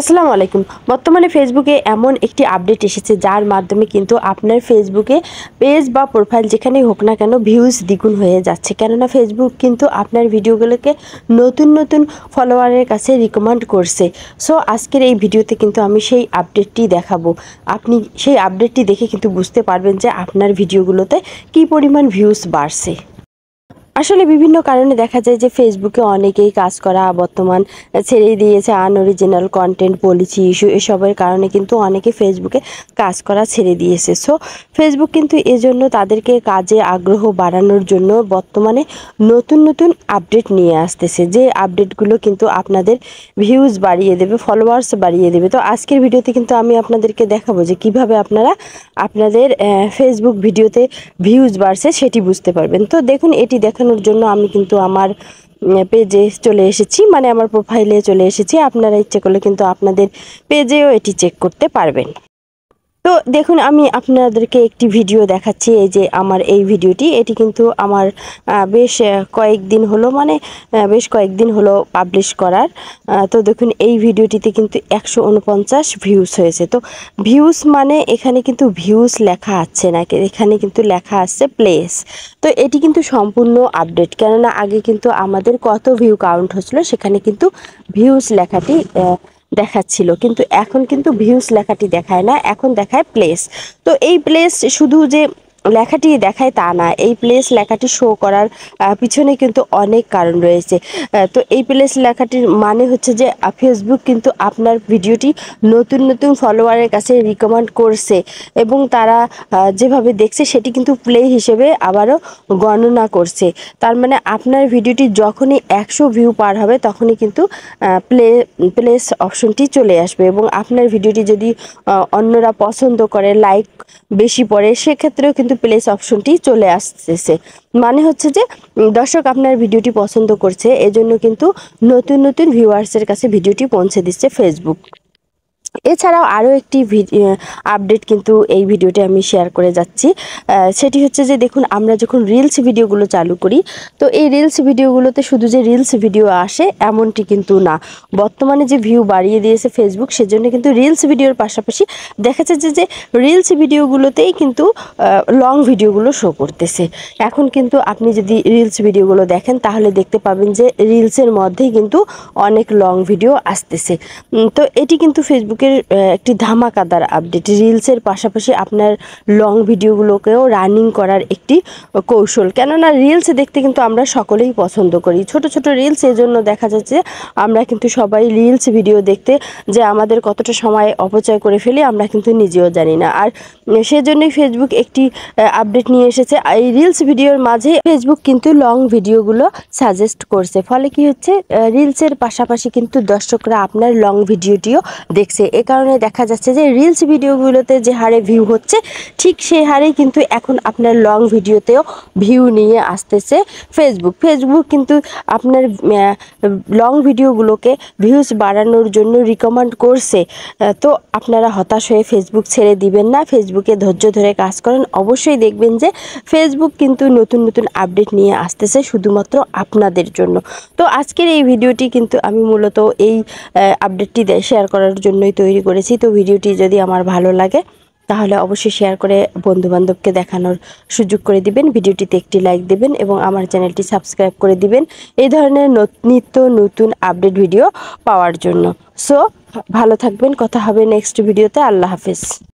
আসসালামু আলাইকুম বর্তমানে ফেসবুকে এমন একটি আপডেট এসেছে যার মাধ্যমে কিন্তু আপনার ফেসবুকে পেজ বা প্রোফাইল যেখানেই হোক না কেন ভিউজ দ্বিগুণ হয়ে যাচ্ছে কেননা ফেসবুক কিন্তু আপনার ভিডিওগুলোকে নতুন নতুন ফলোয়ারের কাছে রিকমেন্ড করছে সো আজকের এই ভিডিওতে কিন্তু আমি সেই আপডেটটি দেখাবো আপনি সেই আপডেটটি দেখে কিন্তু বুঝতে পারবেন যে আপনার ভিডিওগুলোতে কি পরিমাণ ভিউজ বাড়ছে আসলে বিভিন্ন কারণে দেখা যায় যে ফেসবুকে অনেকেই কাজ করা বর্তমান ছেড়ে দিয়েছে আনঅরিজিনাল কন্টেন্ট পলিসি ইস্যু এসবের কারণে কিন্তু অনেকে ফেসবুকে কাজ করা ছেড়ে দিয়েছে সো ফেসবুক কিন্তু এজন্য তাদেরকে কাজে আগ্রহ বাড়ানোর জন্য বর্তমানে নতুন নতুন আপডেট নিয়ে আসতেছে যে আপডেটগুলো কিন্তু আপনাদের ভিউজ বাড়িয়ে দেবে ফলোয়ার্স বাড়িয়ে দেবে তো আজকের ভিডিওতে কিন্তু আমি আপনাদেরকে দেখাবো যে কিভাবে আপনারা আপনাদের ফেসবুক ভিডিওতে ভিউজ বাড়ছে সেটি বুঝতে পারবেন তো দেখুন এটি দেখানো দেখানোর জন্য আমি কিন্তু আমার পেজে চলে এসেছি মানে আমার প্রোফাইলে চলে এসেছি আপনারা ইচ্ছে করলে কিন্তু আপনাদের পেজেও এটি চেক করতে পারবেন তো দেখুন আমি আপনাদেরকে একটি ভিডিও দেখাচ্ছি এই যে আমার এই ভিডিওটি এটি কিন্তু আমার বেশ কয়েকদিন হলো মানে বেশ কয়েকদিন হলো পাবলিশ করার তো দেখুন এই ভিডিওটিতে কিন্তু একশো উনপঞ্চাশ ভিউস হয়েছে তো ভিউস মানে এখানে কিন্তু ভিউজ লেখা আছে না এখানে কিন্তু লেখা আছে প্লেস তো এটি কিন্তু সম্পূর্ণ আপডেট কেননা আগে কিন্তু আমাদের কত ভিউ কাউন্ট হচ্ছিলো সেখানে কিন্তু ভিউজ লেখাটি দেখাচ্ছিল কিন্তু এখন কিন্তু ভিউস লেখাটি দেখায় না এখন দেখায় প্লেস তো এই প্লেস শুধু যে লেখাটি দেখায় তা না এই প্লেস লেখাটি শো করার পিছনে কিন্তু অনেক কারণ রয়েছে তো এই প্লেস লেখাটির মানে হচ্ছে যে ফেসবুক কিন্তু আপনার ভিডিওটি নতুন নতুন ফলোয়ারের কাছে রিকমেন্ড করছে এবং তারা যেভাবে দেখছে সেটি কিন্তু প্লে হিসেবে আবারও গণনা করছে তার মানে আপনার ভিডিওটি যখনই একশো ভিউ পার হবে তখনই কিন্তু প্লে প্লেস অপশনটি চলে আসবে এবং আপনার ভিডিওটি যদি অন্যরা পছন্দ করে লাইক বেশি পড়ে সেক্ষেত্রেও কিন্তু প্লেস অপশনটি চলে আসতেছে মানে হচ্ছে যে দর্শক আপনার ভিডিওটি পছন্দ করছে এজন্য কিন্তু নতুন নতুন ভিউয়ার্সের কাছে ভিডিওটি পৌঁছে দিচ্ছে ফেসবুক এছাড়াও আরও একটি আপডেট কিন্তু এই ভিডিওটি আমি শেয়ার করে যাচ্ছি সেটি হচ্ছে যে দেখুন আমরা যখন রিলস ভিডিওগুলো চালু করি তো এই রিলস ভিডিওগুলোতে শুধু যে রিলস ভিডিও আসে এমনটি কিন্তু না বর্তমানে যে ভিউ বাড়িয়ে দিয়েছে ফেসবুক সেজন্য কিন্তু রিলস ভিডিওর পাশাপাশি দেখা যাচ্ছে যে রিলস ভিডিওগুলোতেই কিন্তু লং ভিডিওগুলো শো করতেছে এখন কিন্তু আপনি যদি রিলস ভিডিওগুলো দেখেন তাহলে দেখতে পাবেন যে রিলসের মধ্যেই কিন্তু অনেক লং ভিডিও আসতেছে তো এটি কিন্তু ফেসবুকে ফেসবুকের একটি ধামাকাদার আপডেট রিলসের পাশাপাশি আপনার লং ভিডিওগুলোকেও রানিং করার একটি কৌশল কেননা রিলস দেখতে কিন্তু আমরা সকলেই পছন্দ করি ছোট ছোট রিলস এই জন্য দেখা যাচ্ছে আমরা কিন্তু সবাই রিলস ভিডিও দেখতে যে আমাদের কতটা সময় অপচয় করে ফেলি আমরা কিন্তু নিজেও জানি না আর সেজন্যই ফেসবুক একটি আপডেট নিয়ে এসেছে এই রিলস ভিডিওর মাঝে ফেসবুক কিন্তু লং ভিডিওগুলো সাজেস্ট করছে ফলে কি হচ্ছে রিলসের পাশাপাশি কিন্তু দর্শকরা আপনার লং ভিডিওটিও দেখছে এ কারণে দেখা যাচ্ছে যে রিলস ভিডিওগুলোতে যে হারে ভিউ হচ্ছে ঠিক সেই হারে কিন্তু এখন আপনার লং ভিডিওতেও ভিউ নিয়ে আসতেছে ফেসবুক ফেসবুক কিন্তু আপনার লং ভিডিওগুলোকে ভিউজ বাড়ানোর জন্য রিকমেন্ড করছে তো আপনারা হতাশ হয়ে ফেসবুক ছেড়ে দিবেন না ফেসবুকে ধৈর্য ধরে কাজ করেন অবশ্যই দেখবেন যে ফেসবুক কিন্তু নতুন নতুন আপডেট নিয়ে আসতেছে শুধুমাত্র আপনাদের জন্য তো আজকের এই ভিডিওটি কিন্তু আমি মূলত এই আপডেটটি শেয়ার করার জন্যই তো তৈরি করেছি তো ভিডিওটি যদি আমার ভালো লাগে তাহলে অবশ্যই শেয়ার করে বন্ধুবান্ধবকে দেখানোর সুযোগ করে দিবেন ভিডিওটিতে একটি লাইক দেবেন এবং আমার চ্যানেলটি সাবস্ক্রাইব করে দিবেন এই ধরনের নিত্য নতুন আপডেট ভিডিও পাওয়ার জন্য সো ভালো থাকবেন কথা হবে নেক্সট ভিডিওতে আল্লাহ হাফিজ